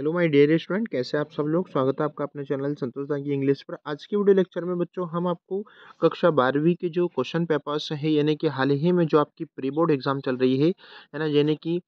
hello my dear student कैसे आप सब लोग स्वागत है आपका अपने चैनल संतोष दागी इंग्लिश पर आज के वीडियो लेक्चर में बच्चों हम आपको कक्षा बारहवीं के जो क्वेश्चन पेपर्स हैं यानी कि हाल ही में जो आपकी प्री बोर्ड एग्ज़ाम चल रही है है ना यानी कि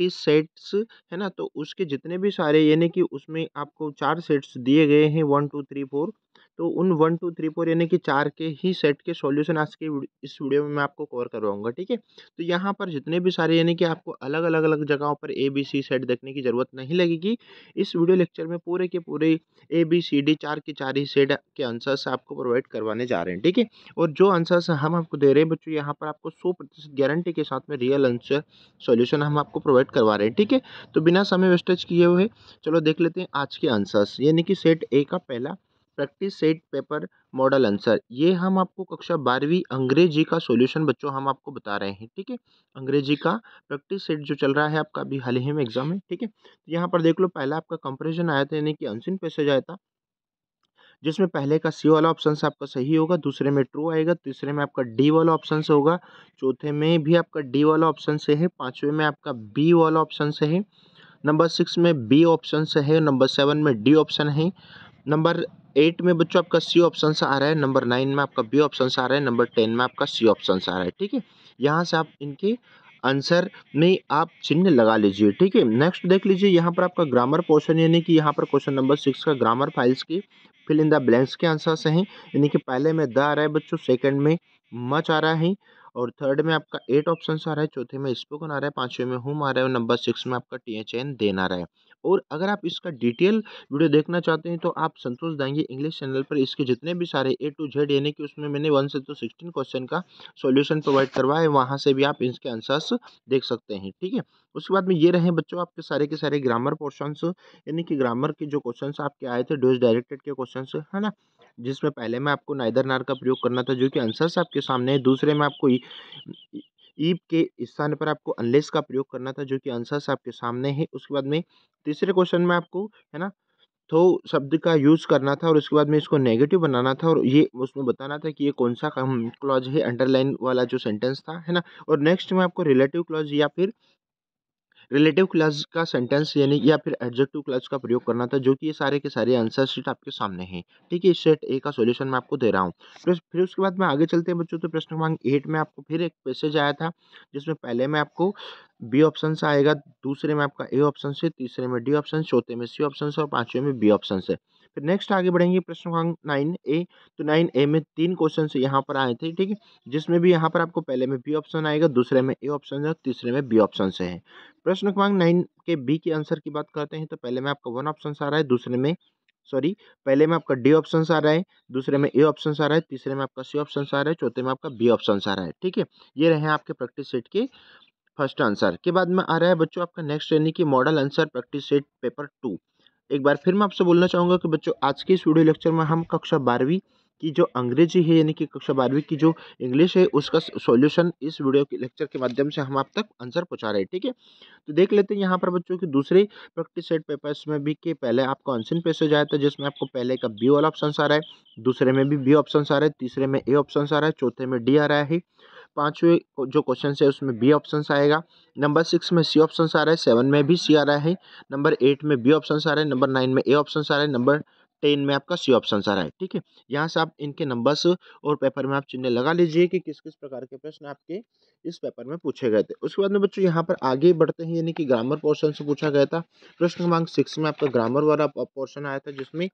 थर्टी सेट्स है ना तो उसके जितने भी सारे यानी कि उसमें आपको चार सेट्स दिए गए हैं वन टू थ्री फोर तो उन वन टू थ्री फोर यानी कि चार के ही सेट के सॉल्यूशन आज के इस वीडियो में मैं आपको कवर करवाऊंगा ठीक है तो यहाँ पर जितने भी सारे यानी कि आपको अलग अलग अलग जगहों पर ए बी सी सेट देखने की ज़रूरत नहीं लगेगी इस वीडियो लेक्चर में पूरे के पूरे ए बी सी डी चार के चार ही सेट के आंसर्स आपको प्रोवाइड करवाने जा रहे हैं ठीक है और जो आंसर्स हम आपको दे रहे हैं बच्चों यहाँ पर आपको सौ गारंटी के साथ में रियल आंसर सोल्यूशन हम आपको प्रोवाइड कट करवा रहे हैं ठीक है तो बिना समय वेस्टेज किए हुए चलो देख लेते हैं आज के आंसर्स यानी कि सेट ए का पहला practice set paper model answer ये हम आपको कक्षा बारहवीं अंग्रेजी का सॉल्यूशन बच्चों हम आपको बता रहे हैं ठीक है अंग्रेजी का प्रैक्टिस सेट जो चल रहा है आपका अभी हाल ही में एग्जाम है ठीक है तो यहाँ पर देख लो पहला आपका कंपेरिजन आया था यानी कि अनसिन पैसेज आया था जिसमें पहले का सी वाला ऑप्शन आपका सही होगा दूसरे में ट्रू आएगा तीसरे में आपका डी वाला ऑप्शन होगा चौथे में भी आपका डी वाला ऑप्शन से है पाँचवें में आपका बी वाला ऑप्शन से है नंबर सिक्स में बी ऑप्शन से है नंबर सेवन में डी ऑप्शन है नंबर एट में बच्चों आपका सी ऑप्शन आ रहा है नंबर नाइन में आपका बी ऑप्शन आ रहा है नंबर टेन में आपका सी ऑप्शन आ रहा है ठीक है यहाँ से आप इनके आंसर में आप चिन्ह लगा लीजिए ठीक है नेक्स्ट देख लीजिए यहाँ पर आपका ग्रामर पोर्शन यानी कि यहाँ पर क्वेश्चन नंबर सिक्स का ग्रामर फाइल्स की फिल इन द ब्लैंक्स के आंसर्स हैं यानी कि पहले में द आ रहा है बच्चों सेकंड में मच आ रहा है और थर्ड में आपका एट ऑप्शन आ रहा है चौथे में स्पोकन आ रहा है पांचवे में होम आ रहा है और नंबर सिक्स में आपका टी एच एन देन आ रहा है और अगर आप इसका डिटेल वीडियो देखना चाहते हैं तो आप संतोष दाएंगे इंग्लिश चैनल पर इसके जितने भी सारे ए टू जेड यानी कि उसमें मैंने वन से तो सिक्सटीन क्वेश्चन का सोल्यूशन प्रोवाइड करवाया है वहाँ से भी आप इसके आंसर्स देख सकते हैं ठीक है उसके बाद में ये रहे बच्चों आपके सारे के सारे ग्रामर पोर्शन यानी कि ग्रामर के जो क्वेश्चन आपके आए थे डोज डायरेक्टेड के क्वेश्चन है ना जिसमें पहले में आपको नाइदर नार का प्रयोग करना था जो कि आंसर्स आपके सामने है दूसरे में आपको ईव के स्थान पर आपको अनलेस का प्रयोग करना था जो कि आंसर्स आपके सामने है उसके बाद में तीसरे क्वेश्चन में आपको है ना थो तो शब्द का यूज़ करना था और उसके बाद में इसको नेगेटिव बनाना था और ये उसमें बताना था कि ये कौन सा क्लॉज है अंडरलाइन वाला जो सेंटेंस था है ना और नेक्स्ट में आपको रिलेटिव क्लॉज या फिर रिलेटिव क्लज का सेंटेंस यानी या फिर एडजेक्टिव क्लज का प्रयोग करना था जो कि ये सारे के सारे आंसर शीट आपके सामने हैं ठीक है सेट ए का सोल्यूशन मैं आपको दे रहा हूँ फिर उसके बाद मैं आगे चलते हैं बच्चों तो प्रश्न क्रमांक एट में आपको फिर एक पैसेज आया था जिसमें पहले मैं आपको बी ऑप्शन से आएगा दूसरे में आपका ए ऑप्शन से तीसरे में डी ऑप्शन चौथे में सी ऑप्शन से और पाँचवें में बी ऑप्शन से फिर नेक्स्ट आगे बढ़ेंगे प्रश्न क्रमांक नाइन ए तो नाइन ए में तीन क्वेश्चन यहाँ पर आए थे ठीक है जिसमें भी यहाँ पर आपको पहले में बी ऑप्शन आएगा दूसरे में ए ऑप्शन है तीसरे में बी ऑप्शन से है प्रश्न क्रमांक नाइन के बी के आंसर की बात करते हैं तो पहले में आपका वन ऑप्शन आ रहा है दूसरे में सॉरी पहले में आपका डी ऑप्शन आ रहा है दूसरे में ए ऑप्शन आ रहा है तीसरे में आपका सी ऑप्शन आ रहा है चौथे में आपका बी ऑप्शन आ रहा है ठीक है ये रहे आपके प्रैक्टिस सेट के फर्स्ट आंसर के बाद में आ रहा है बच्चों आपका नेक्स्ट यानी कि model answer practice set paper two एक बार फिर मैं आपसे बोलना चाहूँगा कि बच्चों आज के इस वीडियो लेक्चर में हम कक्षा बारहवीं की जो अंग्रेजी है यानी कि कक्षा बारहवीं की जो इंग्लिश है उसका सॉल्यूशन इस वीडियो के लेक्चर के माध्यम से हम आप तक आंसर पहुंचा रहे हैं ठीक है तो देख लेते हैं यहाँ पर बच्चों की दूसरे प्रैक्टिस सेट पेपर्स में भी के पहले आपको आंसर पैसेज आया था जिसमें आपको पहले का बी वाला ऑप्शन आ रहा है दूसरे में भी बी ऑप्शन आ रहा है तीसरे में ए ऑप्शन आ रहा है चौथे में डी आ रहा है पाँचवें जो क्वेश्चन है उसमें बी ऑप्शन आएगा नंबर सिक्स में सी ऑप्शन आ रहा है सेवन में भी सी आ रहा है नंबर एट में बी ऑप्शन आ रहा है नंबर नाइन में ए ऑप्शन आ रहा है नंबर टेन में आपका सी ऑप्शन आ रहा है ठीक है यहाँ से आप इनके नंबर्स और पेपर में आप चिन्ह लगा लीजिए कि किस किस प्रकार के प्रश्न आपके इस पेपर में पूछे गए थे उसके बाद में बच्चों यहाँ पर आगे बढ़ते हैं यानी कि ग्रामर पोर्शन से पूछा गया था प्रश्न क्रमांक सिक्स में आपका ग्रामर वाला पोर्शन आया था जिसमें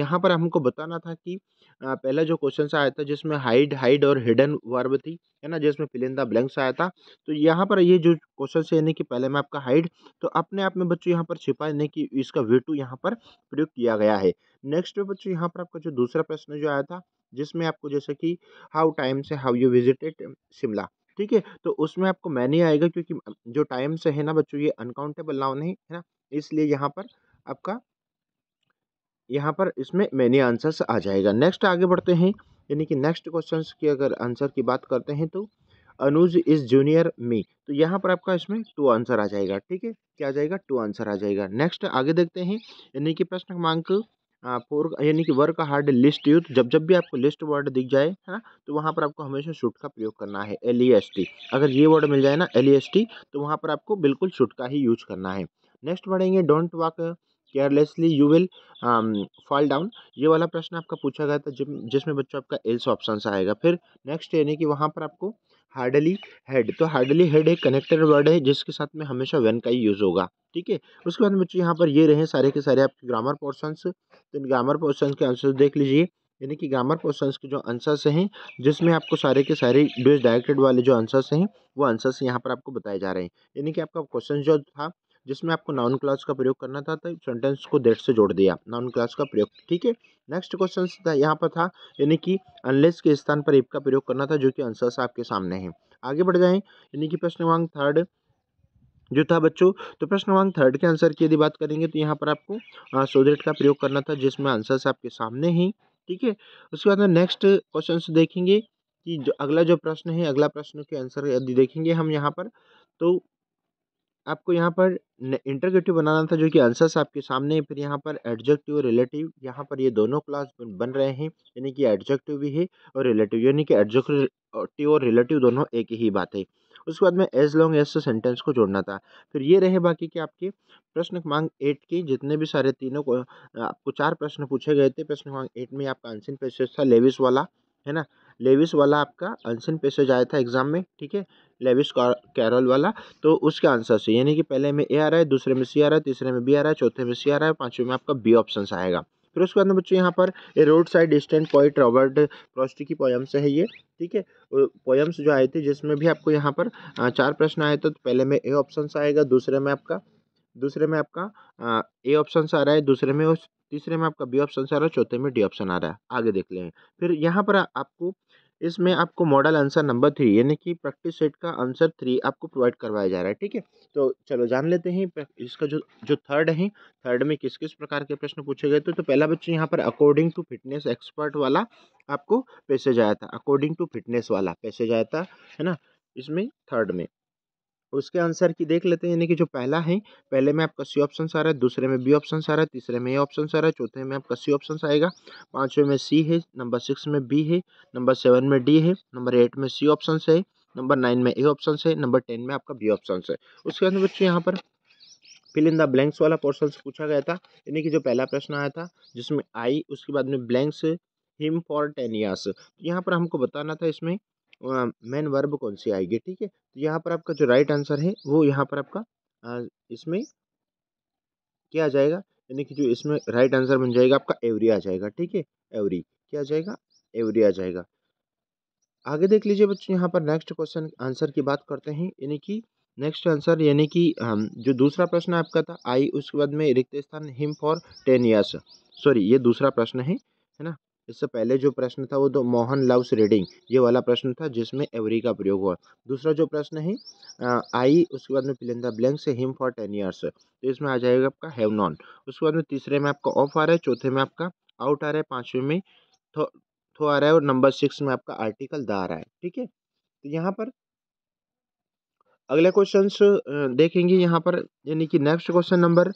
यहाँ पर हमको बताना था कि पहला जो क्वेश्चन आया था जिसमें हाइड हाइड और हिडन वर्ब थी है ना जिसमें फिल इन द ब्लैंक्स आया था तो यहाँ पर ये जो क्वेश्चन से यानी कि पहले मैं आपका हाइड तो अपने आप में बच्चों यहाँ पर छिपा यानी कि इसका वे टू यहाँ पर प्रयोग किया गया है नेक्स्ट में बच्चों यहाँ पर आपका जो दूसरा प्रश्न जो आया था जिसमें आपको जैसे कि हाउ टाइम से हाउ यू विजिटेड शिमला ठीक है तो उसमें आपको मैं नहीं आएगा क्योंकि जो टाइम से है ना बच्चों ये अनकाउंटेबल नाउन है ना इसलिए यहाँ पर आपका यहाँ पर इसमें मैनी आंसर्स आ जाएगा नेक्स्ट आगे बढ़ते हैं यानी कि नेक्स्ट क्वेश्चन की अगर आंसर की बात करते हैं तो अनुज इज जूनियर मी तो यहाँ पर आपका इसमें टू आंसर आ जाएगा ठीक है क्या आ जाएगा टू आंसर आ जाएगा नेक्स्ट आगे देखते हैं यानी कि प्रश्न क्रमांक फोर यानी कि वर्क हार्ड लिस्ट तो जब जब भी आपको लिस्ट वर्ड दिख जाए है ना तो वहाँ पर आपको हमेशा शूट का प्रयोग करना है एल ई एस टी अगर ये वर्ड मिल जाए ना एल ई एस टी तो वहाँ पर आपको बिल्कुल शूट का ही यूज करना है नेक्स्ट बढ़ेंगे don't walk carelessly you will fall down ये वाला प्रश्न आपका पूछा गया था जिम जिसमें बच्चों आपका एल्स ऑप्शन आएगा फिर नेक्स्ट यानी कि वहाँ पर आपको हार्डली हेड तो हार्डली हेड एक कनेक्टेड वर्ड है जिसके साथ में हमेशा वेन का ही यूज़ होगा ठीक है उसके बाद बच्चों यहाँ पर ये रहे सारे के सारे आपके ग्रामर पोर्सन्स तो इन ग्रामर पोर्सन्स के आंसर देख लीजिए यानी कि ग्रामर पोर्सन्स के जो आंसर्स हैं जिसमें आपको सारे के सारे डिस डायरेक्टेड वाले जो आंसर्स हैं वो आंसर्स यहाँ पर आपको बताए जा रहे हैं यानी कि आपका क्वेश्चन जो था जिसमें आपको नाउन क्लास का प्रयोग करना था तो सेंटेंस को देर से जोड़ दिया नाउन क्लास का प्रयोग ठीक है नेक्स्ट क्वेश्चन था यहाँ पर था यानी कि अनलेस के स्थान पर इफ का प्रयोग करना था जो कि आंसर्स आपके सामने हैं आगे बढ़ जाएं यानी कि प्रश्न वांग थर्ड जो था बच्चों तो प्रश्न क्रमांक थर्ड के आंसर की यदि बात करेंगे तो यहाँ पर आपको सोजेट का प्रयोग करना था जिसमें आंसर्स आपके सामने हैं ठीक है उसके बाद में नेक्स्ट क्वेश्चन देखेंगे कि जो अगला जो प्रश्न है अगला प्रश्न के आंसर यदि देखेंगे हम यहाँ पर तो आपको यहाँ पर इंटरगेटिव बनाना था जो कि आंसर्स आपके सामने फिर यहाँ पर एडजेक्टिव और रिलेटिव यहाँ पर ये दोनों क्लास बन रहे हैं यानी कि एडजेक्टिव भी है और रिलेटिव यानी कि एडजेक्टिव और रिलेटिव दोनों एक ही बात है उसके बाद में एज लॉन्ग एज सेंटेंस को जोड़ना था फिर ये रहे बाकी के आपके प्रश्न क्रमांक एट के जितने भी सारे तीनों को आपको चार प्रश्न पूछे गए थे प्रश्न क्रमांक एट में आपका आंसर पैसेज था लेविस वाला है ना लेविस वाला आपका अनसिन पैसेज आया था एग्जाम में ठीक है लेविस कैरल वाला तो उसके आंसर से यानी कि पहले में ए आ रहा है दूसरे में सी आ रहा है तीसरे में बी आ रहा है चौथे में सी आ रहा है पाँचवें में आपका बी ऑप्शन आएगा फिर उसके बाद में बच्चों यहाँ पर a road side distant point Robert Frost की पोयम्स है ये ठीक है पोयम्स जो आए थे जिसमें भी आपको यहाँ पर चार प्रश्न आए थे तो पहले में ए ऑप्शन आएगा दूसरे में आपका दूसरे में आपका ए ऑप्शन आ रहा है दूसरे में तीसरे में आपका बी ऑप्शन आ रहा है चौथे में डी ऑप्शन आ रहा है आगे देख लें फिर यहाँ पर आपको इसमें आपको मॉडल आंसर नंबर थ्री यानी कि प्रैक्टिस सेट का आंसर थ्री आपको प्रोवाइड करवाया जा रहा है ठीक है तो चलो जान लेते हैं इसका जो जो थर्ड है थर्ड में किस किस प्रकार के प्रश्न पूछे गए थे तो, पहला बच्चों यहाँ पर अकॉर्डिंग टू फिटनेस एक्सपर्ट वाला आपको पैसेज आया था अकॉर्डिंग टू फिटनेस वाला पैसेज आया था है ना इसमें थर्ड में उसके आंसर की देख लेते हैं यानी कि जो पहला है पहले में आपका सी ऑप्शन आ रहा है दूसरे में बी ऑप्शन आ रहा है तीसरे में ए ऑप्शन आ रहा है चौथे में आपका सी ऑप्शन आएगा पाँचवें में सी है नंबर सिक्स में बी है नंबर सेवन में डी है नंबर एट में सी ऑप्शन है नंबर नाइन में ए ऑप्शन है नंबर टेन में आपका बी ऑप्शन है उसके बाद बच्चों यहाँ पर फिल इन द ब्लैंक्स वाला पोर्सन पूछा गया था यानी कि जो पहला प्रश्न आया था जिसमें आई उसके बाद में blanks him for ten years तो यहाँ पर हमको बताना था इसमें मेन वर्ब कौन सी आएगी ठीक है तो यहाँ पर आपका जो राइट आंसर है वो यहाँ पर आपका इसमें क्या आ जाएगा यानी कि जो इसमें राइट आंसर बन जाएगा आपका एवरी आ जाएगा ठीक है एवरी क्या आ जाएगा एवरी आ जाएगा आगे देख लीजिए बच्चों यहाँ पर नेक्स्ट क्वेश्चन आंसर की बात करते हैं यानी कि नेक्स्ट आंसर यानी कि जो दूसरा प्रश्न आपका था आई उसके बाद में रिक्त स्थान him for ten years sorry ये दूसरा प्रश्न है है ना इससे पहले जो प्रश्न था वो तो मोहन लव्स रीडिंग ये वाला प्रश्न था जिसमें एवरी का प्रयोग हुआ दूसरा जो प्रश्न है आई उसके बाद में फिलिंदा ब्लैंक से हिम फॉर टेन ईयर्स तो इसमें आ जाएगा आपका हैव नॉन उसके बाद में तीसरे में आपका ऑफ आ रहा है चौथे में आपका आउट आ रहा है पाँचवें में थो थो आ रहा है और नंबर सिक्स में आपका आर्टिकल द आ रहा है ठीक है तो यहाँ पर अगले क्वेश्चन देखेंगे यहाँ पर यानी कि next question number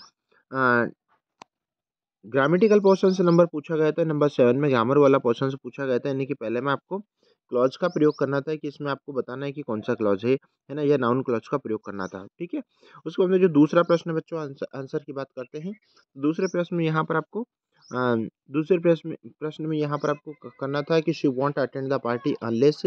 grammatical portion से नंबर पूछा गया था नंबर सेवन में ग्रामर वाला पोर्सन से पूछा गया था यानी कि पहले में आपको क्लॉज का प्रयोग करना था कि इसमें आपको बताना है कि कौन सा क्लॉज है है ना या नाउन क्लॉज का प्रयोग करना था ठीक है उसको हमने जो दूसरा प्रश्न बच्चों आंसर आंसर की बात करते हैं दूसरे प्रश्न में यहाँ पर आपको आ, दूसरे प्रश्न प्रश्न में यहाँ पर आपको करना था कि she won't attend the party unless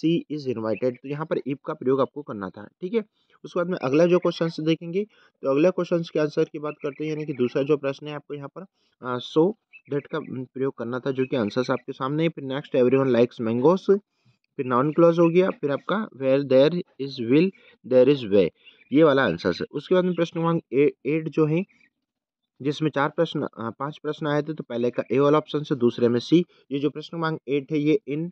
she is invited तो यहाँ पर ईप का प्रयोग आपको करना था ठीक है उसके बाद में अगला जो क्वेश्चन देखेंगे तो अगला क्वेश्चन के आंसर की बात करते हैं यानी कि दूसरा जो प्रश्न है आपको यहाँ पर सो डेट का प्रयोग करना था जो कि आंसर्स आपके सामने है फिर next everyone likes mangoes फिर नॉन क्लोज हो गया फिर आपका where there is will there is way ये वाला आंसर है उसके बाद में प्रश्न क्रमांक एट जो है जिसमें चार प्रश्न पांच प्रश्न आए थे तो पहले का ए वाला ऑप्शन से दूसरे में सी ये जो प्रश्न क्रमांक एट है ये in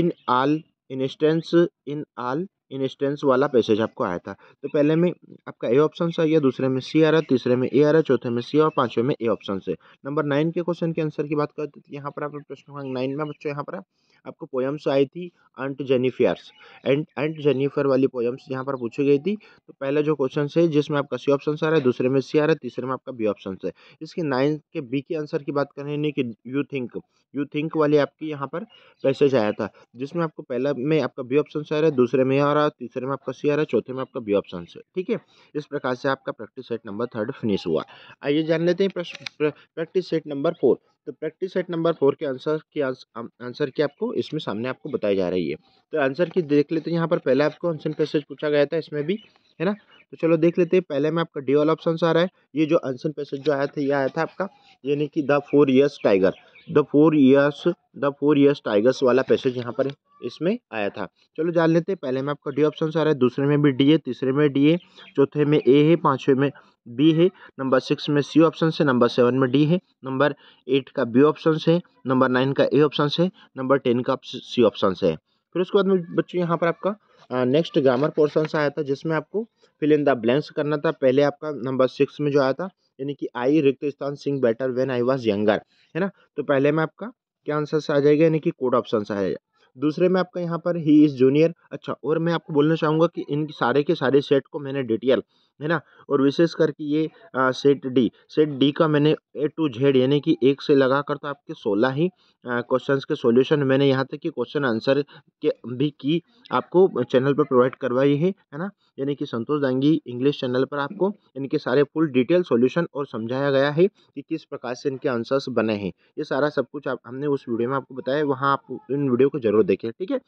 in all instance in all instance वाला पैसेज आपको आया था तो पहले में आपका ए ऑप्शन सही है दूसरे में सी आ रहा है तीसरे में ए आ रहा है चौथे में सी और पांचवे में ए ऑप्शन से नंबर नाइन के क्वेश्चन के आंसर की बात करते तो यहाँ पर आप प्रश्न क्रमांक नाइन में बच्चों यहाँ पर आपको पोएम्स आई थी aunt Jennifer's and aunt Jennifer वाली पोएम्स यहाँ पर पूछी गई थी तो पहले जो क्वेश्चन है जिसमें आपका सी ऑप्शन आ रहा है दूसरे में सी आ रहा है तीसरे में आपका बी ऑप्शन है इसके नाइन के बी के आंसर की बात करें कि यू थिंक यू थिंक वाली आपकी यहाँ पर पैसेज आया था जिसमें आपको पहला में आपका बी ऑप्शन आ रहा है दूसरे में आ रहा है तीसरे में आपका सी आ रहा है चौथे में आपका बी ऑप्शन है ठीक है इस प्रकार से आपका practice set number third finish हुआ आइए जान लेते हैं प्रैक्टिस सेट नंबर फोर तो प्रैक्टिस सेट नंबर फोर के आंसर की आंसर की आपको इसमें सामने आपको बताई जा रही है तो आंसर की देख लेते हैं यहाँ पर पहले आपको आंसर पैसेज पूछा गया था इसमें भी है ना तो चलो देख लेते हैं पहले में आपका डी वाला ऑप्शन आ रहा है ये जो आंसर पैसेज जो आया था ये आया था आपका यानी कि the four years tiger the four years the four years tigers वाला पैसेज यहाँ पर है इसमें आया था चलो जान लेते हैं पहले में आपका डी ऑप्शन आ रहा है दूसरे में भी डी है तीसरे में डी है चौथे में ए है पाँचवें में बी है नंबर सिक्स में सी ऑप्शन है नंबर सेवन में डी है नंबर एट का बी ऑप्शन है नंबर नाइन का ए ऑप्शन है नंबर टेन का सी ऑप्शन है फिर उसके बाद में बच्चों यहाँ पर आपका नेक्स्ट ग्रामर पोर्सन आया था जिसमें आपको फिल इन द ब्लैंक्स करना था पहले आपका नंबर सिक्स में जो आया था यानी कि आई रिक्त स्थान sing better when I was younger है ना तो पहले में आपका क्या आंसर आ जाएगा यानी कि कोड ऑप्शन आ जाएगा दूसरे में आपका यहाँ पर ही इज़ जूनियर अच्छा और मैं आपको बोलना चाहूँगा कि इन सारे के सारे सेट को मैंने डिटेल है ना और विशेष करके ये सेट डी सेट डी का मैंने ए टू जेड यानी कि एक से लगा कर तो आपके सोलह ही क्वेश्चंस के सॉल्यूशन मैंने यहाँ तक कि क्वेश्चन आंसर के भी की आपको चैनल पर प्रोवाइड करवाई है है ना यानी कि संतोष दांगी इंग्लिश चैनल पर आपको इनके सारे फुल डिटेल सॉल्यूशन और समझाया गया है कि किस प्रकार से इनके आंसर्स बने हैं ये सारा सब कुछ आप हमने उस वीडियो में आपको बताया वहाँ आप इन वीडियो को जरूर देखें ठीक है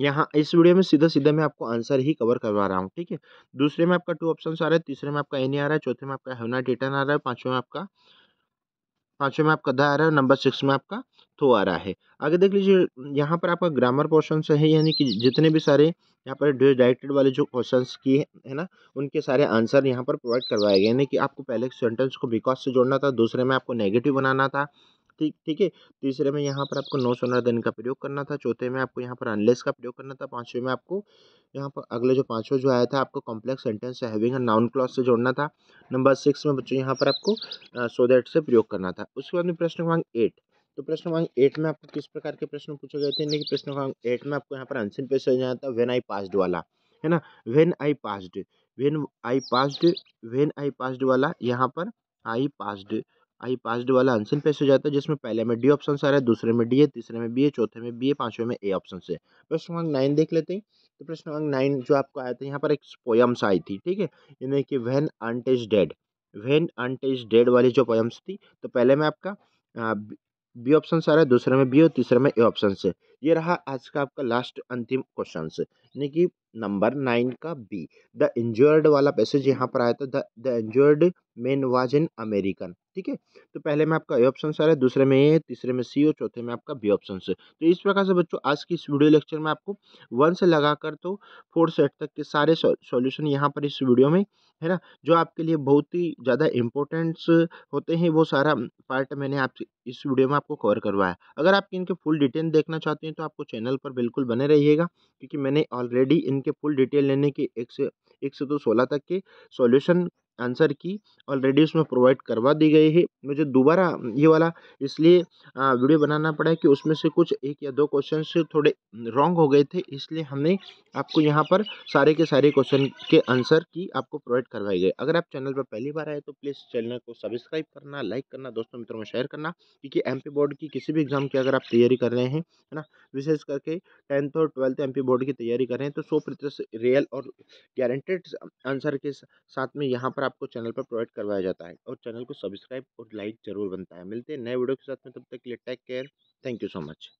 यहाँ इस वीडियो में सीधा सीधा मैं आपको आंसर ही कवर करवा रहा हूँ ठीक है दूसरे में आपका टू ऑप्शन आ रहा है तीसरे में आपका एनी आ रहा है चौथे में आपका हेवना टेटन आ रहा है पाँचवें में आपका पाँचवें में आपका द आ रहा है नंबर सिक्स में आपका थो तो आ रहा है आगे देख लीजिए यहाँ पर आपका ग्रामर पोर्शन है यानी कि जितने भी सारे यहाँ पर डायरेक्टेड वाले जो क्वेश्चन की है ना उनके सारे आंसर यहाँ पर प्रोवाइड करवाए गए यानी कि आपको पहले सेंटेंस को बिकॉज से जोड़ना था दूसरे में आपको नेगेटिव बनाना था ठीक ठीक है तीसरे में यहाँ पर आपको नो सोनर देन का प्रयोग करना था चौथे में आपको यहाँ पर अनलेस का प्रयोग करना था पाँचवें में आपको यहाँ पर अगले जो पाँचवा जो आया था आपको complex sentence having having noun clause से जोड़ना था नंबर सिक्स में बच्चों यहाँ पर आपको सो uh, दैट से प्रयोग करना था उसके बाद में प्रश्न क्रमांक एट तो प्रश्न क्रमांक एट में आपको किस प्रकार के प्रश्न पूछे गए थे यानी कि प्रश्न क्रमांक एट में आपको यहाँ पर आंसर पेश हो जाता था वेन आई पास्ड वाला है ना when I passed when I passed when I passed वाला यहाँ पर आई पास्ड आई पास्ड वाला अनसिन पेश हो जाता है जिसमें पहले में डी ऑप्शन आ रहा है दूसरे में डी है तीसरे में बी है चौथे में बी है पाँचवें में ए ऑप्शन से प्रश्न क्रमांक नाइन देख लेते हैं तो प्रश्न क्रमांक नाइन जो आपको आया था यहाँ पर एक पोयम्स आई थी ठीक है यानी कि when aunt is dead when aunt is dead वाली जो पोयम्स थी तो पहले में आपका बी ऑप्शन आ रहा है दूसरे में बी और तीसरे में ए ऑप्शन से ये रहा आज का आपका लास्ट अंतिम क्वेश्चन यानी कि नंबर नाइन का बी द इंजर्ड वाला पैसेज यहाँ पर आया था the injured men was in American ठीक है तो पहले में आपका ए ऑप्शन सर है दूसरे में ए तीसरे में सी और चौथे में आपका बी ऑप्शन तो इस प्रकार से बच्चों आज की इस वीडियो लेक्चर में आपको वन से लगाकर तो फोर सेट तक के सारे सॉल्यूशन यहाँ पर इस वीडियो में है ना जो आपके लिए बहुत ही ज़्यादा इंपॉर्टेंट्स होते हैं वो सारा पार्ट मैंने आप इस वीडियो में आपको कवर करवाया अगर आप इनके फुल डिटेल देखना चाहते हैं तो आपको चैनल पर बिल्कुल बने रहिएगा क्योंकि मैंने ऑलरेडी इनके फुल डिटेल लेने के एक से एक से दो सोलह तक के सॉल्यूशन आंसर की ऑलरेडी उसमें प्रोवाइड करवा दी गई है मुझे दोबारा ये वाला इसलिए वीडियो बनाना पड़ा कि उसमें से कुछ एक या दो क्वेश्चन थोड़े रॉन्ग हो गए थे इसलिए हमने आपको यहाँ पर सारे के सारे क्वेश्चन के आंसर की आपको प्रोवाइड करवाई गई अगर आप चैनल पर पहली बार आए तो प्लीज़ चैनल को सब्सक्राइब करना लाइक करना दोस्तों मित्रों में शेयर करना क्योंकि एम बोर्ड की किसी भी एग्ज़ाम की अगर आप तैयारी कर रहे हैं है ना विशेष करके टेंथ और ट्वेल्थ एम बोर्ड की तैयारी कर रहे हैं तो सौ रियल और गारंटेड आंसर के साथ में यहाँ पर आपको चैनल पर प्रोवाइड करवाया जाता है और चैनल को सब्सक्राइब और लाइक जरूर बनता है मिलते हैं नए वीडियो के साथ में तब तक के लिए take care thank you so much